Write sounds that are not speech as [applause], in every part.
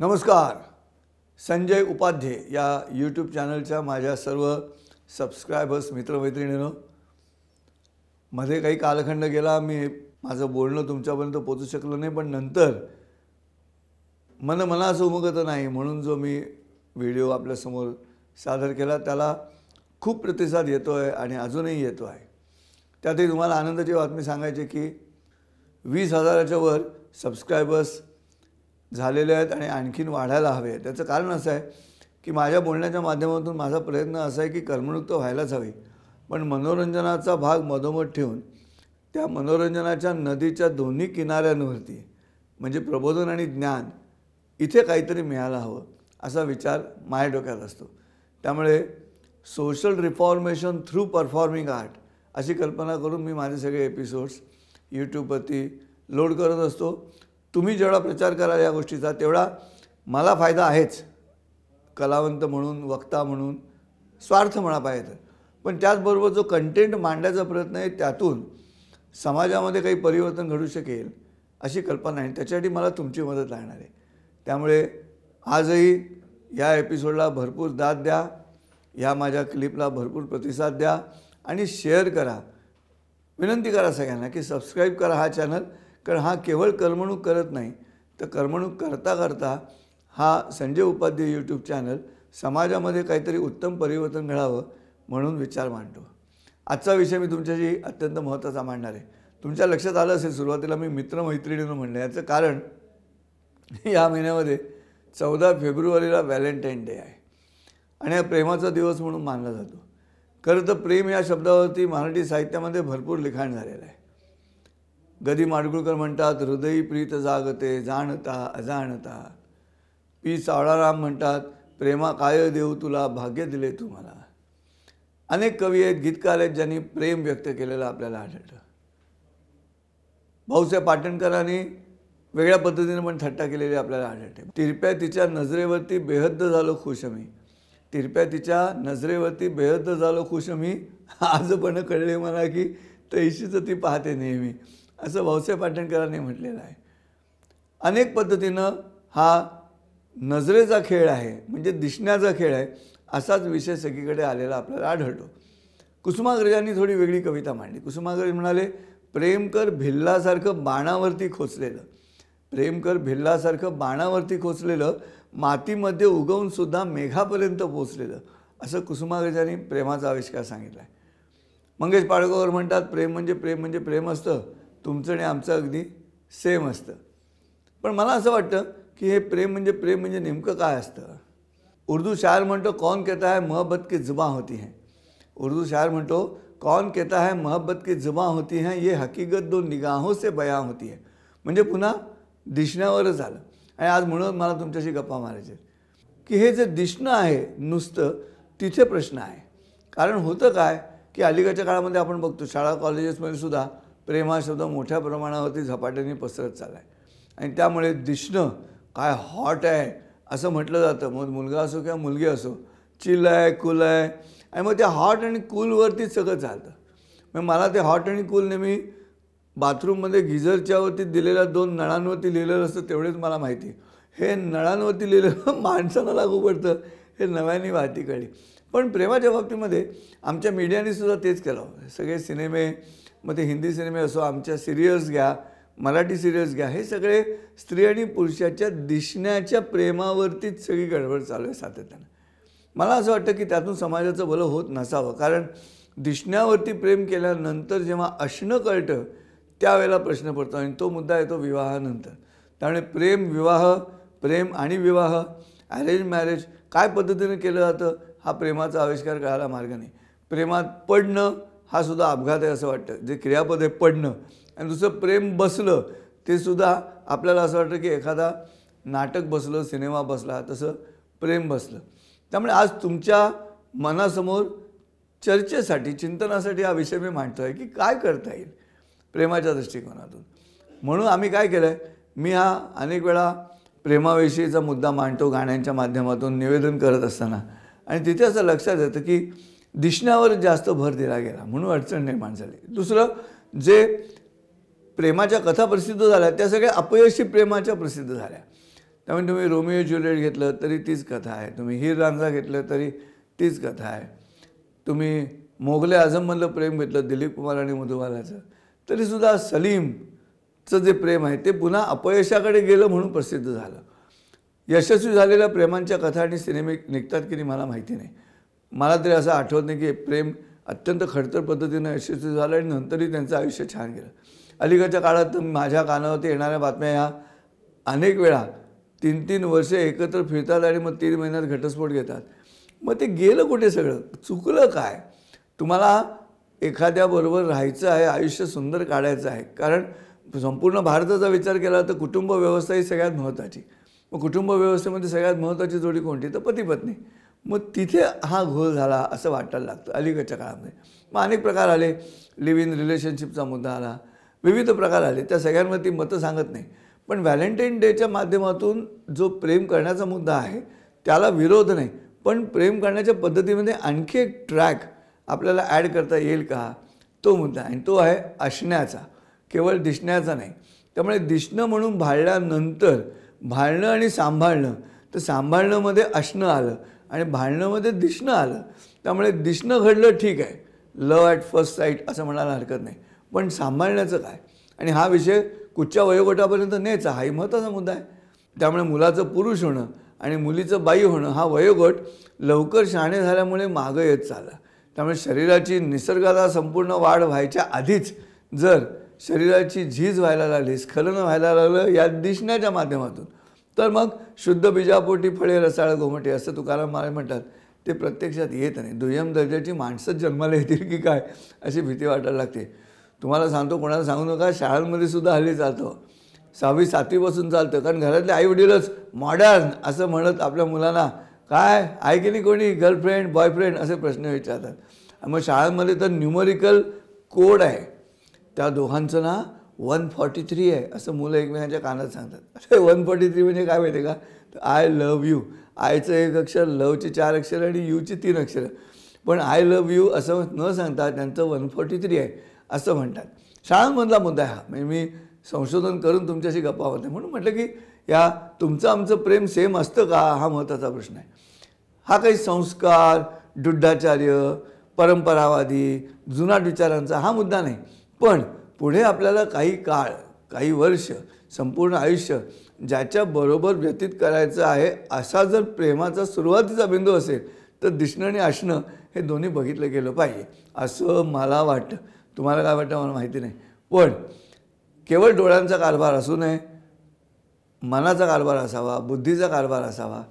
नमस्कार संजय उपाध्ये या यूट्यूब चॅनलच्या माझ्या सर्व सबस्क्रायबर्स मित्रमैत्रिणीनं मध्ये काही कालखंड गेला मी माझं बोलणं तुमच्यापर्यंत पोचू शकलो नाही पण नंतर मन मला असं उमगत नाही म्हणून जो मी व्हिडिओ आपल्यासमोर सादर केला त्याला खूप प्रतिसाद येतो आहे आणि अजूनही येतो आहे त्यातही तुम्हाला आनंदाची बातमी सांगायची की वीस हजाराच्या वर सबस्क्रायबर्स झालेले आहेत आणि आणखीन वाढायला हवे त्याचं कारण असं आहे की माझ्या बोलण्याच्या माध्यमातून माझा प्रयत्न असा आहे की कर्मणुक्त व्हायलाच हवी पण मनोरंजनाचा भाग मधोमध ठेवून त्या मनोरंजनाच्या नदीच्या दोन्ही किनाऱ्यांवरती म्हणजे प्रबोधन आणि ज्ञान इथे काहीतरी मिळायला हवं असा विचार माझ्या डोक्यात असतो त्यामुळे social reformation through performing art अशी कल्पना करून मी माझे सगळे एपिसोड्स यूट्यूबवरती लोड करत असतो तुम्ही जेवढा प्रचार कराल या गोष्टीचा तेवढा मला फायदा आहेच कलावंत म्हणून वक्ता म्हणून स्वार्थ म्हणा पाहिजे पण त्याचबरोबर जो कंटेंट मांडण्याचा प्रयत्न आहे त्यातून समाजामध्ये काही परिवर्तन घडू शकेल अशी कल्पना आहे त्याच्यासाठी मला तुमची मदत लागणार आहे त्यामुळे आजही या एपिसोडला भरपूर दाद द्या या माझ्या क्लिपला भरपूर प्रतिसाद द्या आणि शेअर करा विनंती करा सगळ्यांना की सबस्क्राईब करा हा चॅनल कारण हा केवळ करमणूक करत नाही तर करमणूक करता करता हा संजय उपाध्याय यूट्यूब चॅनल समाजामध्ये काहीतरी उत्तम परिवर्तन घडावं म्हणून विचार मांडतो आजचा विषय मी तुमच्याशी अत्यंत महत्त्वाचा मांडणार आहे तुमच्या लक्षात आलं असेल सुरुवातीला मी मित्रमैत्रिणीनं म्हणलं याचं कारण या महिन्यामध्ये चौदा फेब्रुवारीला व्हॅलेंटाईन डे आहे आणि हा प्रेमाचा दिवस म्हणून मानला जातो खरं तर प्रेम या शब्दावरती मराठी साहित्यामध्ये भरपूर लिखाण झालेलं आहे गदी माडगुळकर म्हणतात हृदयी प्रीत जागते जाणता अजाणता पी सावळाराम म्हणतात प्रेमा काय देऊ तुला भाग्य दिले तुम्हाला अनेक कवी आहेत गीतकार आहेत ज्यांनी प्रेम व्यक्त केलेलं आपल्याला आढळतं भाऊसाहेब पाटणकरांनी वेगळ्या पद्धतीने पण थट्टा केलेली आपल्याला आढळते तिरप्या तिच्या नजरेवरती बेहद्द झालो खुश मी तिरप्या तिच्या नजरेवरती बेहद्द झालो खुश मी [laughs] पण कळले मला की तैशीचं ती पाहते नेहमी असं भाऊसाहेब पाटणकरांनी म्हटलेलं आहे अनेक पद्धतीनं हा नजरेचा खेळ आहे म्हणजे दिसण्याचा खेळ आहे असाच विषय सगळीकडे आलेला आपल्याला आढळतो कुसुमाग्रजांनी थोडी वेगळी कविता मांडली कुसुमाग्रज म्हणाले प्रेमकर भिल्लासारखं बाणावरती खोचलेलं प्रेमकर भिल्लासारखं बाणावरती खोचलेलं मातीमध्ये उगवून सुद्धा मेघापर्यंत पोचलेलं असं कुसुमाग्रजांनी प्रेमाचा आविष्कार सांगितला आहे मंगेश पाडगावकर म्हणतात प्रेम म्हणजे प्रेम म्हणजे प्रेम असतं तुमचं आणि आमचं अगदी सेम असतं पण मला असं वाटतं की हे प्रेम म्हणजे प्रेम म्हणजे नेमकं काय असतं उर्दू शायर म्हणतो कौन कहता है मोहब्बत की जुबा होती है उर्दू शायर म्हणतो कौन कहता है मोहब्बत की जुबा होती है ये हकीकत दोन निगाहों से बया होती है म्हणजे पुन्हा दिसण्यावरच आलं आणि आज म्हणून मला तुमच्याशी गप्पा मारायचे की हे जे दिसणं आहे नुसतं तिथे प्रश्न आहे कारण होतं काय की अलीकडच्या काळामध्ये आपण बघतो शाळा कॉलेजेसमध्ये सुद्धा प्रेम हा शब्द मोठ्या प्रमाणावरती झपाट्याने पसरत चालला आहे आणि त्यामुळे दिसणं काय हॉट आहे असं म्हटलं जातं मग मुलगा असो किंवा मुलगी असो चिल आहे कूल आहे आणि मग त्या हॉट आणि कूलवरतीच सगळं चालतं मग मला ते हॉट आणि कूल नेहमी बाथरूममध्ये गिझरच्यावरती दिलेल्या दोन नळांवरती लिहिलेलं असतं तेवढेच मला माहिती हे नळांवरती लिहिलेलं [laughs] माणसांना लागू पडतं हे नव्याने वाहती कळली पण प्रेमाच्या बाबतीमध्ये आमच्या मीडियाने सुद्धा तेच केलं सगळे सिनेमे मग ते हिंदी सिनेमे असो आमच्या सिरियल्स घ्या मराठी सिरियल्स घ्या हे सगळे स्त्री आणि पुरुषाच्या दिसण्याच्या प्रेमावरतीच सगळी गडबड चालू आहे सातत्यानं मला असं वाटतं की त्यातून समाजाचं भलं होत नसावं कारण दिसण्यावरती प्रेम केल्यानंतर जेव्हा असणं कळतं त्यावेळेला प्रश्न पडतो आणि तो मुद्दा येतो विवाहानंतर त्यामुळे प्रेम विवाह प्रेम आणि विवाह अरेंज मॅरेज काय पद्धतीनं केलं जातं हा प्रेमाचा आविष्कार करायला मार्ग नाही प्रेमात पडणं हा सुद्धा अपघात आहे असं वाटतं जे क्रियापद आहे पडणं आणि दुसरं प्रेम बसलं ते सुद्धा आपल्याला असं वाटतं की एखादा नाटक बसलं सिनेमा बसला तसं प्रेम बसलं त्यामुळे आज तुमच्या मनासमोर चर्चेसाठी चिंतनासाठी हा विषय मी मांडतो आहे की काय करता येईल प्रेमाच्या दृष्टिकोनातून म्हणून आम्ही काय केलं आहे मी हा अनेक वेळा प्रेमाविषयीचा मुद्दा मांडतो गाण्यांच्या माध्यमातून निवेदन करत असताना आणि तिथे असं लक्षात येतं की दिसण्यावर जास्त भर दिला गेला म्हणून अडचण निर्माण झाली दुसरं जे प्रेमाच्या कथा प्रसिद्ध झाल्या त्या सगळ्या अपयशी प्रेमाच्या प्रसिद्ध झाल्या त्यामुळे तुम्ही रोमिओ ज्युलिएट घेतलं तरी तीच कथा आहे तुम्ही हीर रांझा घेतलं तरी तीच कथा आहे तुम्ही मोगले आझममधलं प्रेम घेतलं दिलीप कुमार आणि मधुबालाचं तरीसुद्धा सलीमचं जे प्रेम आहे ते पुन्हा अपयशाकडे गेलं म्हणून प्रसिद्ध झालं यशस्वी झालेल्या प्रेमांच्या कथा आणि सिनेमे निघतात की नाही मला माहिती नाही मला तरी असं आठवत नाही की प्रेम अत्यंत खडतर पद्धतीनं यशस्वी झालं आणि नंतरही त्यांचं आयुष्य छान गेलं अलीकडच्या काळात माझ्या कानावरती येणाऱ्या बातम्या ह्या अनेक वेळा तीन तीन वर्षे एकत्र फिरतात आणि मग तीन महिन्यात घटस्फोट घेतात मग ते गेलं कुठे सगळं चुकलं काय तुम्हाला एखाद्याबरोबर राहायचं आहे आयुष्य सुंदर काढायचं आहे कारण संपूर्ण भारताचा विचार केला तर कुटुंब व्यवस्था ही सगळ्यात महत्त्वाची मग कुटुंब व्यवस्थेमध्ये सगळ्यात महत्त्वाची जोडी कोणती तर पती पत्नी मग तिथे हा घोळ झाला असं वाटायला लागतं अलीकडच्या काळामध्ये मग अनेक प्रकार आले लिव्ह इन रिलेशनशिपचा मुद्दा आला विविध प्रकार आले त्या सगळ्यांवर ती मतं सांगत नाही पण व्हॅलेंटाईन डेच्या माध्यमातून जो प्रेम करण्याचा मुद्दा आहे त्याला विरोध नाही पण प्रेम करण्याच्या पद्धतीमध्ये आणखी एक ट्रॅक आपल्याला ॲड करता येईल का तो मुद्दा आणि तो आहे असण्याचा केवळ दिसण्याचा नाही त्यामुळे दिसणं म्हणून भाळल्यानंतर भाळणं आणि सांभाळणं तर सांभाळणंमध्ये असणं आलं आणि भांडणंमध्ये दिसणं आलं त्यामुळे दिसणं घडलं ठीक आहे लव ॲट फर्स्ट साईट असं म्हणायला हरकत नाही पण सांभाळण्याचं काय आणि हा विषय कुठच्या वयोगटापर्यंत न्यायचा हाही महत्त्वाचा मुद्दा आहे त्यामुळे मुलाचं पुरुष होणं आणि मुलीचं बाई होणं हा वयोगट लवकर शहाणे झाल्यामुळे मागं येत चालला त्यामुळे शरीराची निसर्गाला संपूर्ण वाढ व्हायच्या आधीच जर शरीराची झीज व्हायला लागली स्खलन व्हायला लागलं या दिसण्याच्या माध्यमातून तर मग शुद्ध बीजापोटी फळे रसाळ घोमटे असं तुकाराम महाराज म्हणतात ते प्रत्यक्षात येत नाही दुय्यम दर्जाची माणसंच जन्माला येतील की काय अशी भीती वाटायला लागते तुम्हाला सांगतो कोणाला सांगू नका शाळांमध्ये सुद्धा हल्ली चालतं सहावी सातवीपासून चालतं कारण घरातले आईवडीलच मॉडर्न असं म्हणत आपल्या मुलांना काय आहे की नाही कोणी गर्लफ्रेंड बॉयफ्रेंड असे प्रश्न विचारतात मग शाळांमध्ये तर न्यूमरिकल कोड आहे त्या दोघांचं ना वन फॉर्टी थ्री आहे असं मुलं एकमेकांच्या कानात सांगतात अरे वन फॉर्टी थ्री म्हणजे काय माहिती आहे का तर आय लव यू आयचं एक अक्षर लवचे चार अक्षर आणि यूची तीन अक्षरं पण आय लव यू असं न सांगता त्यांचं वन फॉर्टी थ्री आहे असं म्हणतात शाळांमधला मुद्दा आहे हा म्हणजे मी संशोधन करून तुमच्याशी गप्पा होते म्हणून म्हटलं की या तुमचं आमचं प्रेम सेम असतं का हा महत्त्वाचा प्रश्न आहे हा काही संस्कार ढुड्ढाचार्य परंपरावादी जुनाट विचारांचा हा मुद्दा नाही पण पुढे आपल्याला काही काळ काही वर्ष संपूर्ण आयुष्य ज्याच्याबरोबर व्यतीत करायचं आहे असा जर प्रेमाचा सुरुवातीचा बिंदू असेल तर दिसणं आणि असणं हे दोन्ही बघितलं गेलं पाहिजे असं मला वाटतं तुम्हाला काय वाटतं मला माहिती नाही पण केवळ डोळ्यांचा कारभार असू नये मनाचा कारभार असावा बुद्धीचा कारभार असावा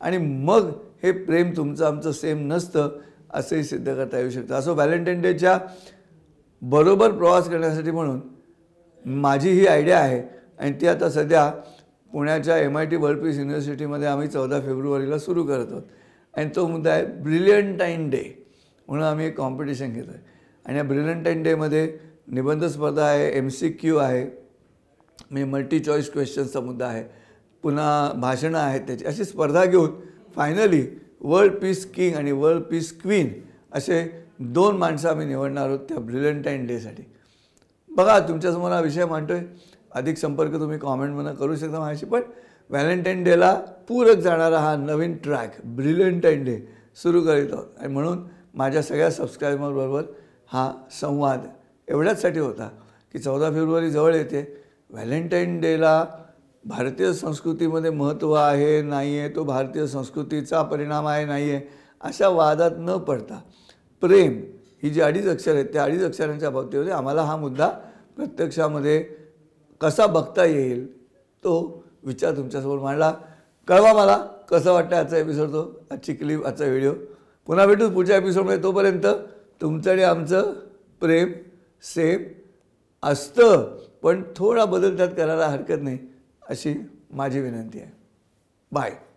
आणि मग हे प्रेम तुमचं आमचं सेम नसतं असंही सिद्ध करता येऊ शकतं असं व्हॅलेंटाईन डेच्या बरोबर प्रवास करण्यासाठी म्हणून माझी ही आयडिया आहे आणि ती आता सध्या पुण्याच्या M I T world peace युनिव्हर्सिटीमध्ये आम्ही चौदा फेब्रुवारीला सुरू करत आहोत आणि तो मुद्दा आहे ब्रिलियंटाईन डे म्हणून आम्ही एक कॉम्पिटिशन घेतो आहे आणि या ब्रिलियंटाईन डेमध्ये निबंध स्पर्धा आहे एम सी क्यू आहे मी मल्टी चॉईस क्वेश्चनचा मुद्दा आहे पुन्हा भाषणं आहेत त्याची अशी स्पर्धा घेऊन फायनली वर्ल्ड पीस किंग आणि वर्ल्ड पीस क्वीन असे दोन माणसं आम्ही निवडणार आहोत त्या ब्रिलंटाईन डेसाठी बघा तुमच्यासमोर हा विषय मांडतो आहे अधिक संपर्क तुम्ही कॉमेंटमधून करू शकता माझ्याशी पण व्हॅलेंटाईन डेला पूरक जाणारा हा नवीन ट्रॅक ब्रिलंटाईन डे सुरू करीत आहोत आणि म्हणून माझ्या सगळ्या सबस्क्रायबरबरोबर हा संवाद एवढ्याचसाठी होता की चौदा फेब्रुवारी जवळ येते व्हॅलेंटाईन डेला भारतीय संस्कृतीमध्ये महत्त्व आहे नाही आहे तो भारतीय संस्कृतीचा परिणाम आहे नाही आहे अशा वादात न पडता प्रेम ही जी अडीच अक्षर आहेत त्या अडीच अक्षरांच्या बाबतीमध्ये आम्हाला हा मुद्दा प्रत्यक्षामध्ये कसा बघता येईल तो विचार तुमच्यासमोर मांडला कळवा मला कसं वाटतं आजचा एपिसोड तो आजची क्लिप आजचा व्हिडिओ पुन्हा भेटू पुढच्या एपिसोडमध्ये तोपर्यंत तुमचं आणि आमचं प्रेम सेम असतं पण थोडा बदल त्यात करायला हरकत नाही अशी माझी विनंती आहे बाय